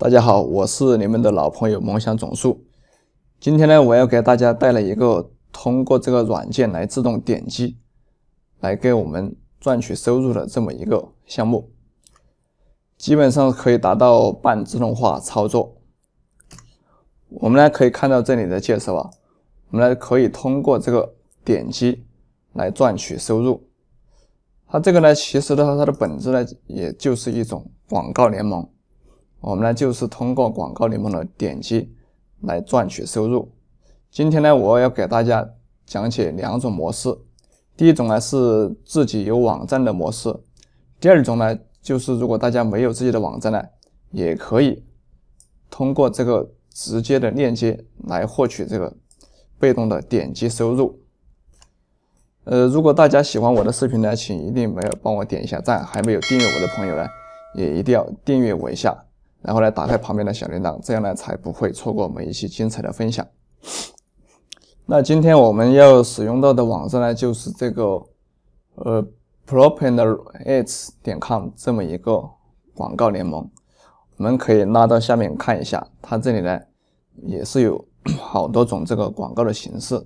大家好，我是你们的老朋友梦想总数。今天呢，我要给大家带来一个通过这个软件来自动点击，来给我们赚取收入的这么一个项目，基本上可以达到半自动化操作。我们呢可以看到这里的介绍啊，我们呢可以通过这个点击来赚取收入。它这个呢，其实的话，它的本质呢，也就是一种广告联盟。我们呢就是通过广告联盟的点击来赚取收入。今天呢我要给大家讲解两种模式，第一种呢是自己有网站的模式，第二种呢就是如果大家没有自己的网站呢，也可以通过这个直接的链接来获取这个被动的点击收入。呃，如果大家喜欢我的视频呢，请一定没有帮我点一下赞，还没有订阅我的朋友呢，也一定要订阅我一下。然后呢，打开旁边的小铃铛，这样呢才不会错过每一期精彩的分享。那今天我们要使用到的网站呢，就是这个呃 propensh 点 com 这么一个广告联盟。我们可以拉到下面看一下，它这里呢也是有 好多种这个广告的形式。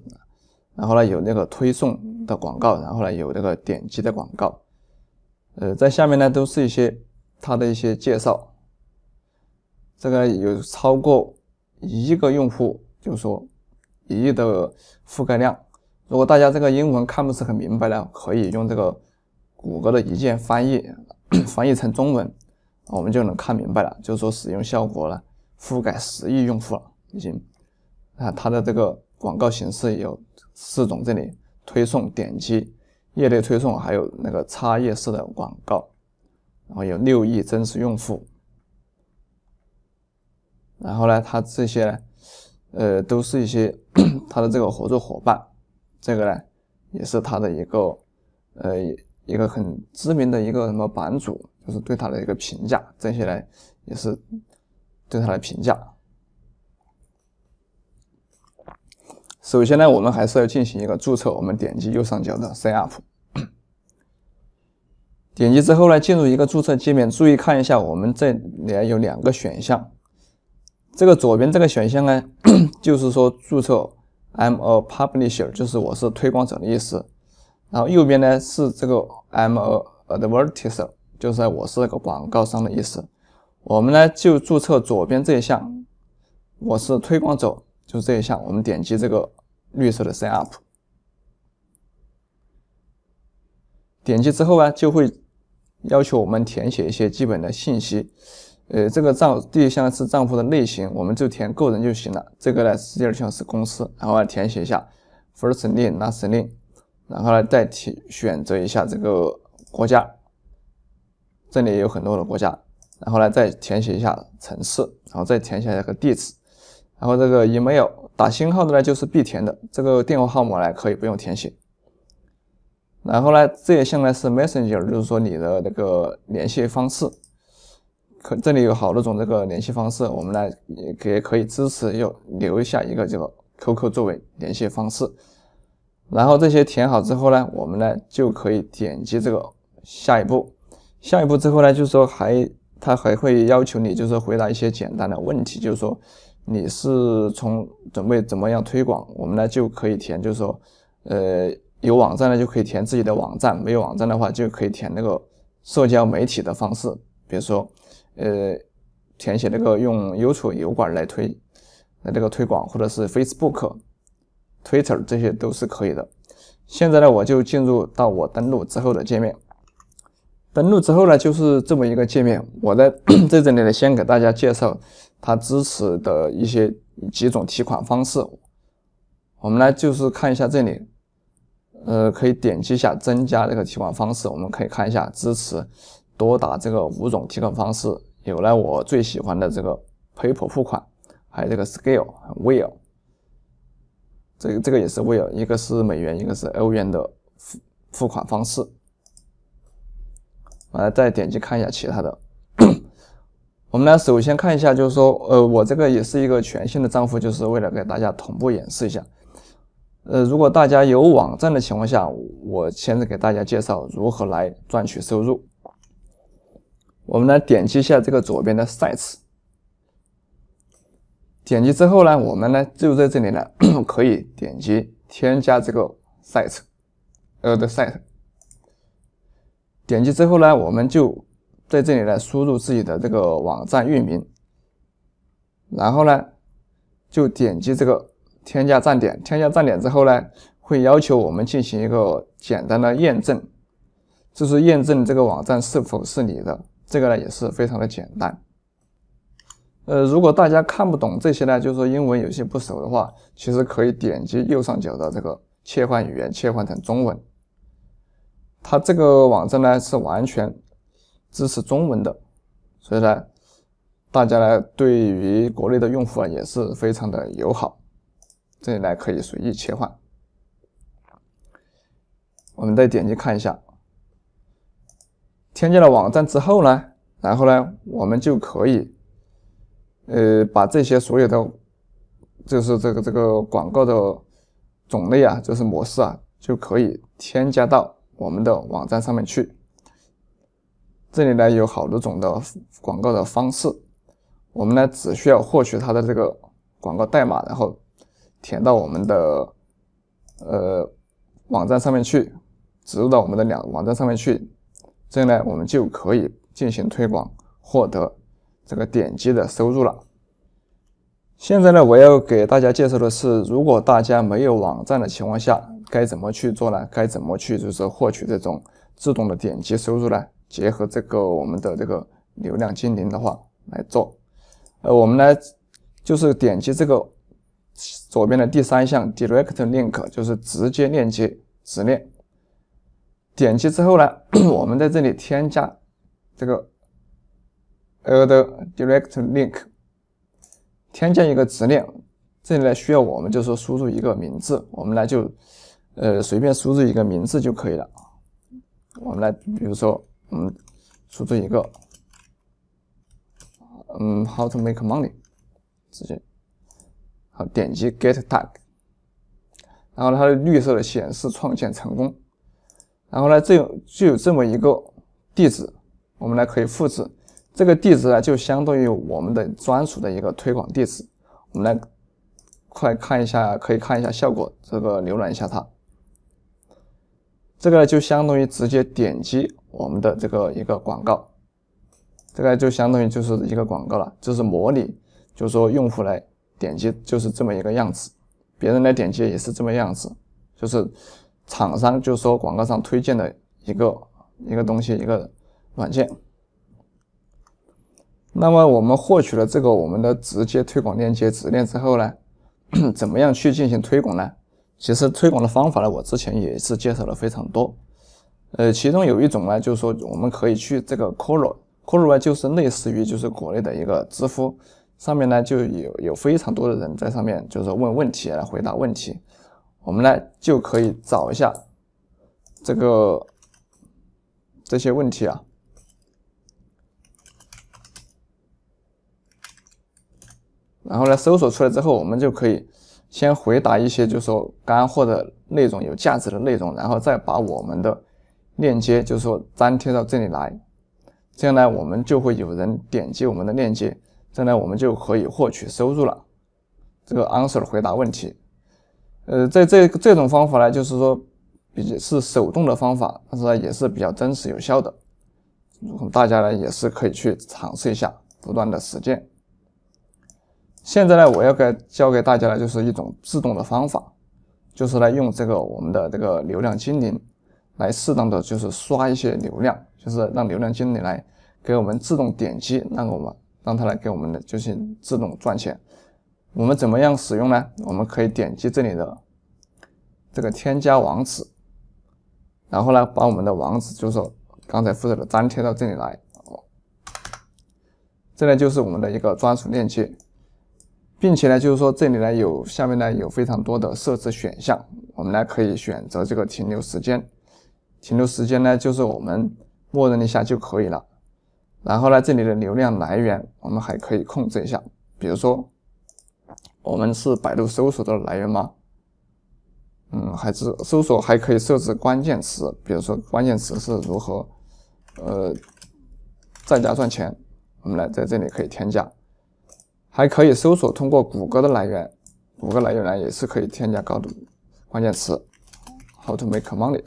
然后呢，有那个推送的广告，然后呢有那个点击的广告。呃，在下面呢都是一些它的一些介绍。这个有超过一亿个用户，就是说一亿的覆盖量。如果大家这个英文看不是很明白呢，可以用这个谷歌的一键翻译，翻译成中文，我们就能看明白了。就是说使用效果呢，覆盖十亿用户了，已经。啊，它的这个广告形式有四种：这里推送、点击、业内推送，还有那个插页式的广告。然后有六亿真实用户。然后呢，他这些呢，呃，都是一些 他的这个合作伙伴，这个呢，也是他的一个呃一个很知名的一个什么版主，就是对他的一个评价，这些呢，也是对他的评价。首先呢，我们还是要进行一个注册，我们点击右上角的 Sign Up，点击之后呢，进入一个注册界面，注意看一下，我们这里有两个选项。这个左边这个选项呢，就是说注册 I'm a publisher，就是我是推广者的意思。然后右边呢是这个 I'm a advertiser，就是我是那个广告商的意思。我们呢就注册左边这一项，我是推广者，就是这一项。我们点击这个绿色的 Sign Up。点击之后啊，就会要求我们填写一些基本的信息。呃，这个账第一项是账户的类型，我们就填个人就行了。这个呢第二项是公司，然后填写一下，first name last、name，然后呢再填选择一下这个国家，这里有很多的国家，然后呢再填写一下城市，然后再填写一个地址，然后这个 email 打星号的呢就是必填的，这个电话号码呢可以不用填写。然后呢这一项呢是 Messenger，就是说你的那个联系方式。可这里有好多种这个联系方式，我们来也可可以支持又留一下一个这个 QQ 作为联系方式，然后这些填好之后呢，我们呢就可以点击这个下一步，下一步之后呢，就是说还他还会要求你就是回答一些简单的问题，就是说你是从准备怎么样推广，我们呢就可以填，就是说呃有网站呢就可以填自己的网站，没有网站的话就可以填那个社交媒体的方式，比如说。呃，填写那个用优储油管来推，那这个推广或者是 Facebook、Twitter 这些都是可以的。现在呢，我就进入到我登录之后的界面。登录之后呢，就是这么一个界面。我在 在这里呢，先给大家介绍它支持的一些几种提款方式。我们来就是看一下这里，呃，可以点击一下增加这个提款方式，我们可以看一下支持。多打这个五种提款方式，有了我最喜欢的这个 PayPal 付款，还有这个 Scale、Will，这个这个也是 Will，一个是美元，一个是欧元的付付款方式。我来再点击看一下其他的。我们来首先看一下，就是说，呃，我这个也是一个全新的账户，就是为了给大家同步演示一下。呃，如果大家有网站的情况下，我现在给大家介绍如何来赚取收入。我们来点击一下这个左边的 Sites。点击之后呢，我们呢就在这里呢 可以点击添加这个 s i site，呃的 Site。点击之后呢，我们就在这里来输入自己的这个网站域名。然后呢，就点击这个添加站点。添加站点之后呢，会要求我们进行一个简单的验证，就是验证这个网站是否是你的。这个呢也是非常的简单，呃，如果大家看不懂这些呢，就是说英文有些不熟的话，其实可以点击右上角的这个切换语言，切换成中文。它这个网站呢是完全支持中文的，所以呢，大家呢对于国内的用户啊也是非常的友好，这里呢可以随意切换。我们再点击看一下。添加了网站之后呢，然后呢，我们就可以，呃，把这些所有的就是这个这个广告的种类啊，就是模式啊，就可以添加到我们的网站上面去。这里呢有好多种的广告的方式，我们呢只需要获取它的这个广告代码，然后填到我们的呃网站上面去，植入到我们的两网站上面去。这样呢，我们就可以进行推广，获得这个点击的收入了。现在呢，我要给大家介绍的是，如果大家没有网站的情况下，该怎么去做呢？该怎么去就是获取这种自动的点击收入呢？结合这个我们的这个流量精灵的话来做。呃，我们来就是点击这个左边的第三项 Direct Link，就是直接链接直链。点击之后呢，我们在这里添加这个 a direct d link，添加一个指令。这里呢需要我们就是输入一个名字，我们来就呃随便输入一个名字就可以了我们来，比如说，嗯，输入一个嗯，how to make money，直接好点击 get tag，然后它的绿色的显示创建成功。然后呢，这有就有这么一个地址，我们来可以复制这个地址呢，就相当于我们的专属的一个推广地址。我们来快看一下，可以看一下效果，这个浏览一下它。这个就相当于直接点击我们的这个一个广告，这个就相当于就是一个广告了。就是模拟，就是说用户来点击就是这么一个样子，别人来点击也是这么样子，就是。厂商就说广告上推荐的一个一个东西，一个软件。那么我们获取了这个我们的直接推广链接直链之后呢，怎么样去进行推广呢？其实推广的方法呢，我之前也是介绍了非常多。呃，其中有一种呢，就是说我们可以去这个 c o r o c o r o o 呢就是类似于就是国内的一个知乎，上面呢就有有非常多的人在上面就是问问题来回答问题。我们呢就可以找一下这个这些问题啊，然后呢搜索出来之后，我们就可以先回答一些就说干货的内容、有价值的内容，然后再把我们的链接，就是说粘贴到这里来，这样呢我们就会有人点击我们的链接，这样呢我们就可以获取收入了。这个 answer 回答问题。呃，在这这种方法呢，就是说，是手动的方法，但是呢，也是比较真实有效的，大家呢也是可以去尝试一下，不断的实践。现在呢，我要该教给大家呢，就是一种自动的方法，就是来用这个我们的这个流量精灵，来适当的就是刷一些流量，就是让流量精灵来给我们自动点击，让我们让它来给我们的就是自动赚钱。我们怎么样使用呢？我们可以点击这里的这个添加网址，然后呢，把我们的网址，就是说刚才复制的粘贴到这里来。这呢就是我们的一个专属链接，并且呢，就是说这里呢有下面呢有非常多的设置选项，我们呢可以选择这个停留时间。停留时间呢，就是我们默认一下就可以了。然后呢，这里的流量来源我们还可以控制一下，比如说。我们是百度搜索的来源吗？嗯，还是搜索还可以设置关键词，比如说关键词是如何，呃，在家赚钱。我们来在这里可以添加，还可以搜索通过谷歌的来源，谷歌来源呢也是可以添加高度关键词，how to make money。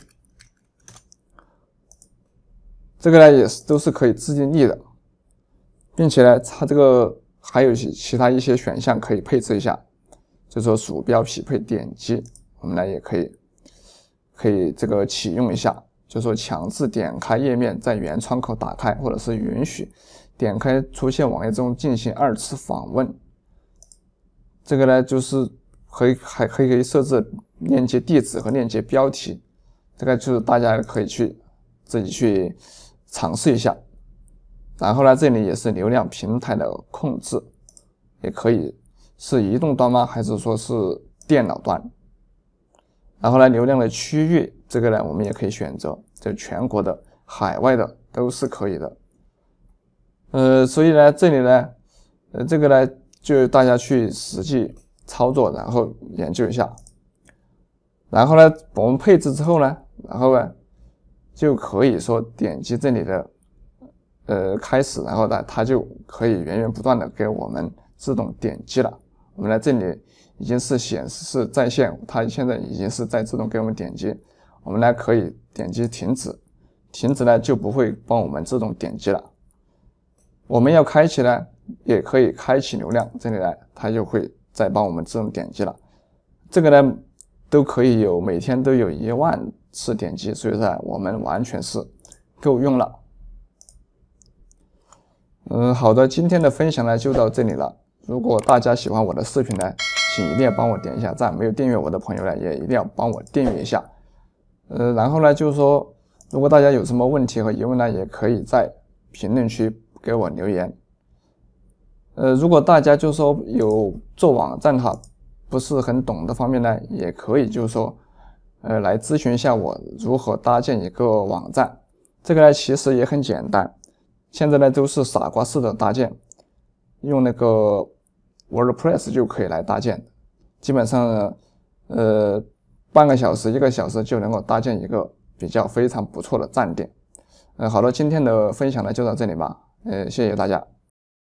这个呢也是都是可以自定义的，并且呢它这个。还有一些其他一些选项可以配置一下，就说鼠标匹配点击，我们呢也可以可以这个启用一下，就说强制点开页面在原窗口打开，或者是允许点开出现网页中进行二次访问。这个呢就是可以还可以可以设置链接地址和链接标题，这个就是大家可以去自己去尝试一下。然后呢，这里也是流量平台的控制，也可以是移动端吗？还是说是电脑端？然后呢，流量的区域，这个呢，我们也可以选择，就全国的、海外的都是可以的。呃，所以呢，这里呢，呃，这个呢，就大家去实际操作，然后研究一下。然后呢，我们配置之后呢，然后呢，就可以说点击这里的。呃，开始，然后呢，它就可以源源不断的给我们自动点击了。我们来这里已经是显示是在线，它现在已经是在自动给我们点击。我们来可以点击停止，停止呢就不会帮我们自动点击了。我们要开启呢，也可以开启流量，这里来它就会再帮我们自动点击了。这个呢都可以有，每天都有一万次点击，所以说我们完全是够用了。嗯，好的，今天的分享呢就到这里了。如果大家喜欢我的视频呢，请一定要帮我点一下赞。没有订阅我的朋友呢，也一定要帮我订阅一下。呃，然后呢，就是说，如果大家有什么问题和疑问呢，也可以在评论区给我留言。呃，如果大家就是说有做网站哈，不是很懂的方面呢，也可以就是说，呃，来咨询一下我如何搭建一个网站。这个呢，其实也很简单。现在呢都是傻瓜式的搭建，用那个 WordPress 就可以来搭建，基本上，呃，半个小时、一个小时就能够搭建一个比较非常不错的站点。呃，好了，今天的分享呢就到这里吧，呃，谢谢大家。